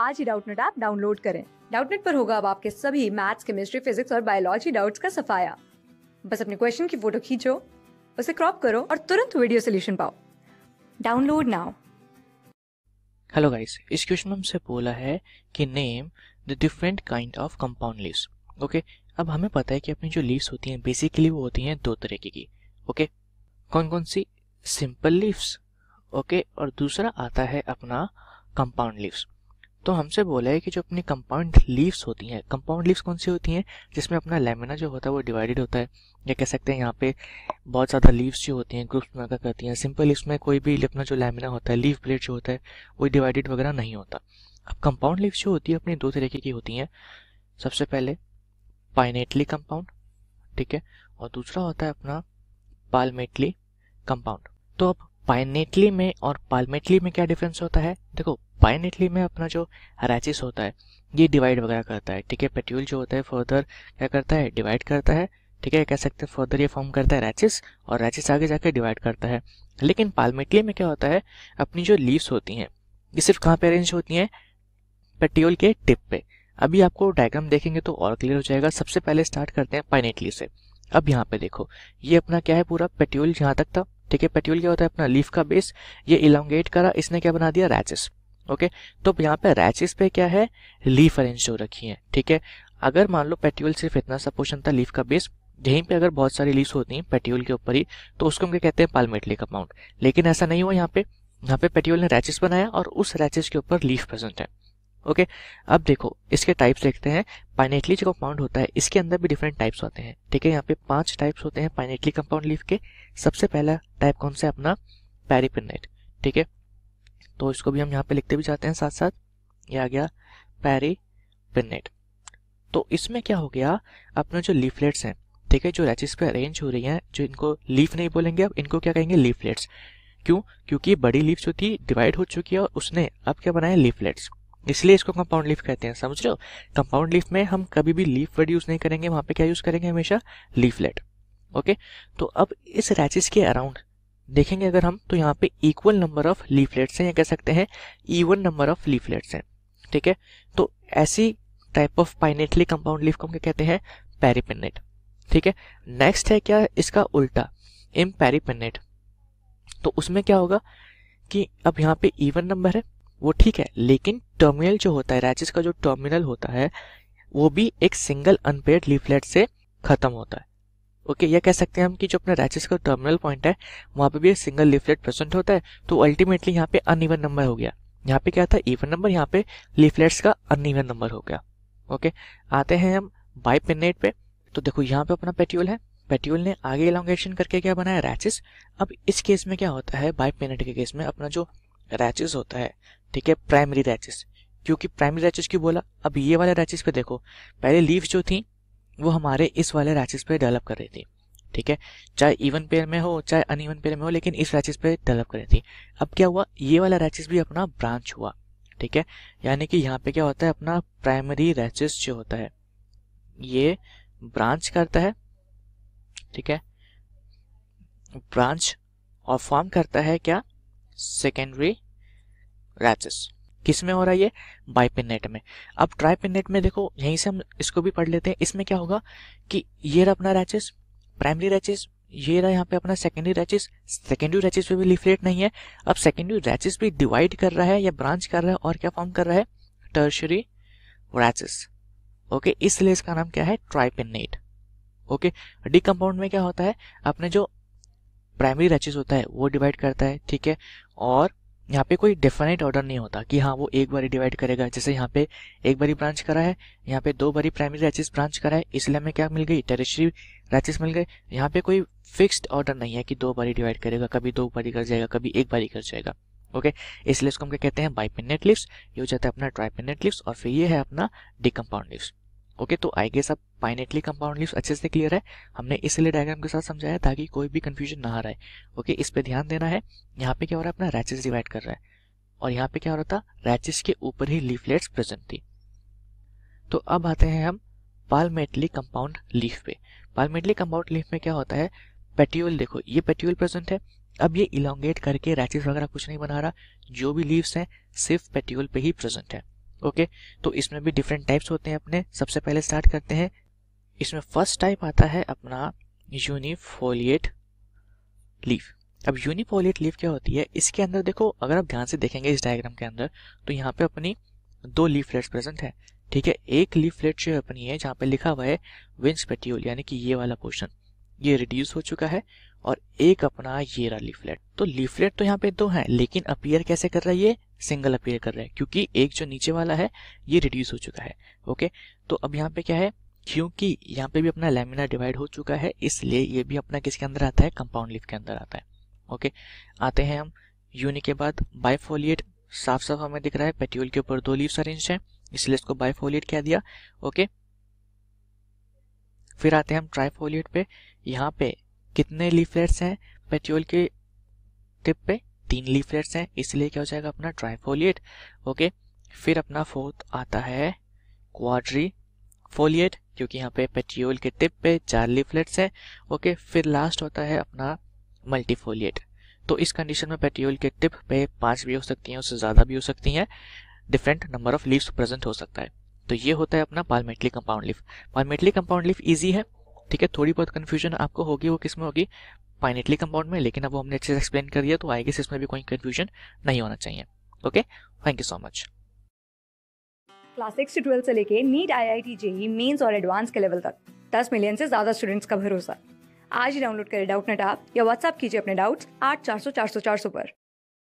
आज ही Doubtnut app download करें डाउटनेट पर होगा अब आपके सभी मैथ्स केमिस्ट्री फिजिक्स और बायोलॉजी डाउट्स का सफाया बस अपने क्वेश्चन की फोटो खींचो उसे क्रॉप करो और तुरंत वीडियो सोल्यूशन पाओ डाउनलोड नाउ हेलो गाइस इस क्वेश्चन में हमसे बोला है कि name the different kind of compound leaves okay अब हमें पता है कि अपनी जो लीव्स होती हैं बेसिकली वो होती हैं दो तरीके की ओके okay? कौन कौन सी सिंपल लीव्स ओके और दूसरा आता है अपना कंपाउंड लीव्स तो हमसे बोला है कि जो अपनी कंपाउंड लीव्स होती हैं कंपाउंड लीव्स कौन सी होती हैं जिसमें अपना लेमिना जो होता है वो डिवाइडेड होता है या कह सकते हैं यहाँ पे बहुत ज़्यादा लीव्स जो होती हैं ग्रुप्स बनाकर करती हैं सिंपल लीव्स में कोई भी अपना जो लेमिना होता है लीव प्लेट जो होता है वो डिवाइडेड वगैरह नहीं होता अब कंपाउंड लीव्स जो होती है अपनी दो तरीके की होती हैं सबसे पहले पाइनेटली कंपाउंड ठीक है और दूसरा होता है अपना पालमेटली कंपाउंड तो अब पाइनेटली में और पालमेटली में क्या डिफरेंस होता है देखो पाइनेटली में अपना जो रैचिस होता है ये डिवाइड वगैरह करता है ठीक है पेट्यूल जो होता है फर्दर क्या करता है डिवाइड करता है ठीक है कह सकते हैं फर्दर ये फॉर्म करता है रैचिस और रैचिस आगे जाके डिवाइड करता है लेकिन पालमेटली में क्या होता है अपनी जो लीव्स होती हैं ये सिर्फ कहाँ पे अरेंज होती हैं पेट्योल के टिप पे अभी आपको डायग्राम देखेंगे तो और क्लियर हो जाएगा सबसे पहले स्टार्ट करते हैं पाइनेटली से अब यहाँ पे देखो ये अपना क्या है पूरा पेट्योल जहां तक था ठीक है पेट्योल क्या होता है अपना लीफ का बेस ये इलांगेट करा इसने क्या बना दिया रैचिस ओके तो यहाँ पे रैचिस पे क्या है लीफ अरेंज हो रखी है ठीक है अगर मान लो पेट्यूल सिर्फ इतना सा पोर्शन था लीफ का बेस यहीं पे अगर बहुत सारी लीव्स होती हैं पेट्यूल के ऊपर ही तो उसको हम क्या कहते हैं पालमेटली अमाउंट लेकिन ऐसा नहीं हुआ यहाँ पे यहाँ पे पेट्यूल ने रैचिस बनाया और उस रैचिस के ऊपर लीफ प्रेजेंट है ओके okay, अब देखो इसके टाइप्स देखते हैं पाइनेटली जो कंपाउंड होता है इसके अंदर भी डिफरेंट टाइप्स होते हैं ठीक है यहाँ पे पांच टाइप्स होते हैं पाइनेटली कंपाउंड लीफ के सबसे पहला टाइप कौन सा है अपना पेरीपिनेट ठीक है तो इसको भी हम यहाँ पे लिखते भी जाते हैं साथ साथ ये आ गया पैरी पिनेट तो इसमें क्या हो गया अपने जो लीफलेट्स हैं ठीक है जो रेचिस पे अरेंज हो रही हैं जो इनको लीफ नहीं बोलेंगे अब इनको क्या कहेंगे लीफलेट्स क्यों क्योंकि बड़ी लीफ जो थी डिवाइड हो चुकी है और उसने अब क्या बनाया लीफलेट्स इसलिए इसको कंपाउंड लीफ कहते हैं समझ लो कंपाउंड लीफ में हम कभी भी लीफ वर्ड यूज़ नहीं करेंगे वहां पे क्या यूज़ करेंगे हमेशा लीफलेट ओके तो अब इस रैचिस के अराउंड देखेंगे अगर हम तो यहाँ पे इक्वल नंबर ऑफ लीफलेट्स हैं या कह सकते हैं इवन नंबर ऑफ लीफलेट्स हैं ठीक है तो ऐसी type of pinnately compound leaf को हम कहते हैं पेरीपेनेट ठीक है नेक्स्ट है क्या इसका उल्टा इम पेरीपेनेट तो उसमें क्या होगा कि अब यहाँ पे इवन नंबर है वो ठीक है लेकिन टर्मिनल जो होता है रैचिस का जो टर्मिनल होता है वो भी एक सिंगल अनपेड लीफलेट से खत्म होता है ओके okay, यह कह सकते हैं हम कि जो अपना रैचेस का टर्मिनल पॉइंट है वहाँ पे भी सिंगल लीफलेट प्रेजेंट होता है तो अल्टीमेटली यहाँ पे अनइवन नंबर हो गया यहाँ पे क्या था इवन नंबर यहाँ पे लीफलेट्स का अनइवन नंबर हो गया ओके okay, आते हैं हम बाई पे तो देखो यहाँ पे अपना पेट्यूल है पेट्यूल ने आगे इलांगेशन करके क्या बनाया रैचेस अब इस केस में क्या होता है बाई पेनेट के केस में अपना जो रैचेस होता है ठीक है प्राइमरी रैचेस क्योंकि प्राइमरी रैचेस की बोला अब ये वाला रैचेस पे देखो पहले लीव जो थी वो हमारे इस वाले रैचेस पे डेवलप कर रही थी ठीक है चाहे इवन पेयर में हो चाहे अन ईवन पेयर में हो लेकिन इस रैचेस पे डेवलप कर रही थी अब क्या हुआ ये वाला रैचेस भी अपना ब्रांच हुआ ठीक है यानी कि यहाँ पे क्या होता है अपना प्राइमरी रैचेस जो होता है ये ब्रांच करता है ठीक है ब्रांच और फॉर्म करता है क्या सेकेंडरी रैचेस किस में हो रहा है ये बाइपिनेट में अब ट्राइपिनेट में देखो यहीं से हम इसको भी पढ़ लेते हैं इसमें क्या होगा कि ये रहा अपना रैचेस प्राइमरी रैचेस ये रहा यहाँ पे अपना सेकेंडरी रैचेस सेकेंडरी रैचेस पे भी लीफलेट नहीं है अब सेकेंडरी रैचेस भी डिवाइड कर रहा है या ब्रांच कर रहा है और क्या फॉर्म कर रहा है टर्शरी रैचेस ओके इसलिए इसका नाम क्या है ट्राइपिनेट ओके डी कंपाउंड में क्या होता है अपने जो प्राइमरी रैचेस होता है वो डिवाइड करता है ठीक है और यहाँ पे कोई डेफिनेट ऑर्डर नहीं होता कि हाँ वो एक बारी डिवाइड करेगा जैसे यहाँ पे एक बारी ब्रांच करा है यहाँ पे दो बारी प्राइमरी रैचेस ब्रांच करा है इसलिए हमें क्या मिल गई टेरिस्ट्री रैचेस मिल गए यहाँ पे कोई फिक्स्ड ऑर्डर नहीं है कि दो बारी डिवाइड करेगा कभी दो बारी कर जाएगा कभी एक बारी कर जाएगा ओके इसलिए इसको हम क्या कहते हैं बाइपेनेट लिप्स ये हो जाता है अपना ट्राइपेनेट लिप्स और फिर ये है अपना डिकम्पाउंड लिप्स ओके तो आई गेस अब पाइनेटली कंपाउंड लीव्स अच्छे से क्लियर है हमने इसलिए डायग्राम के साथ समझाया ताकि कोई भी कंफ्यूजन ना है ओके इस पे ध्यान देना है यहाँ पे क्या हो रहा है अपना रैचेस डिवाइड कर रहा है और यहाँ पे क्या हो रहा था रैचेस के ऊपर ही लीफलेट्स प्रेजेंट थी तो अब आते हैं हम पालमेटली कंपाउंड लीफ पे पालमेटली कंपाउंड लीफ में क्या होता है पेट्यूल देखो ये पेट्यूल प्रेजेंट है अब ये इलोंगेट करके रैचेस वगैरह कुछ नहीं बना रहा जो भी लीव्स हैं सिर्फ पेट्यूल पे ही प्रेजेंट है ओके तो इसमें भी डिफरेंट टाइप्स होते हैं अपने सबसे पहले स्टार्ट करते हैं इसमें फर्स्ट टाइप आता है अपना यूनिफोलिएट लीफ अब यूनिफोलिएट लीफ क्या होती है इसके अंदर देखो अगर आप ध्यान से देखेंगे इस डायग्राम के अंदर तो यहाँ पे अपनी दो लीफलेट्स प्रेजेंट है ठीक है एक लीफलेट जो अपनी है जहाँ पे लिखा हुआ है विंस पेटियोल यानी कि ये वाला पोर्शन ये रिड्यूस हो चुका है और एक अपना ये रहा लीफलेट तो लीफलेट तो यहाँ पे दो हैं लेकिन अपीयर कैसे कर रहा है ये सिंगल अपीयर कर रहा है क्योंकि एक जो नीचे वाला है ये रिड्यूस हो चुका है ओके तो अब यहाँ पे क्या है क्योंकि यहाँ पे भी अपना लेमिना डिवाइड हो चुका है इसलिए ये भी अपना किसके अंदर आता है कंपाउंड लीफ के अंदर आता है ओके आते हैं हम यूनि के बाद बाइफोलिएट साफ साफ हमें दिख रहा है पेट्यूल के ऊपर दो लीव अरेंज है इसलिए इसको बाइफोलिएट कह दिया ओके फिर आते हैं हम ट्राइफोलिएट पे यहाँ पे कितने लीफलेट्स हैं पेट्रोल के टिप पे तीन लीफलेट्स हैं इसलिए क्या हो जाएगा अपना ट्राईफोलिएट ओके फिर अपना फोर्थ आता है क्वाड्री फोलिएट क्योंकि यहाँ पे पेट्रियोल के टिप पे चार लिफलेट्स हैं ओके फिर लास्ट होता है अपना मल्टीफोलिएट तो इस कंडीशन में पेट्रियोल के टिप पे पांच भी हो सकती हैं उससे ज़्यादा भी हो सकती हैं different number of leaves present हो सकता है तो ये होता है अपना palmately compound leaf palmately compound leaf easy है ठीक है थोड़ी बहुत कन्फ्यूजन आपको होगी वो किस में होगी पाइनेटली कंपाउंड में लेकिन अब वो हमने अच्छे से एक्सप्लेन कर दिया तो आई गेस इसमें भी कोई कन्फ्यूजन नहीं होना चाहिए okay thank you so much class six से ट्वेल्थ से लेके NEET I I T JEE mains और एडवांस के लेवल तक दस मिलियन से ज्यादा स्टूडेंट्स का भरोसा आज ही डाउनलोड करें डाउट नेट आप या व्हाट्सअप कीजिए अपने डाउट्स आठ चार सौ चार सौ चार सौ पर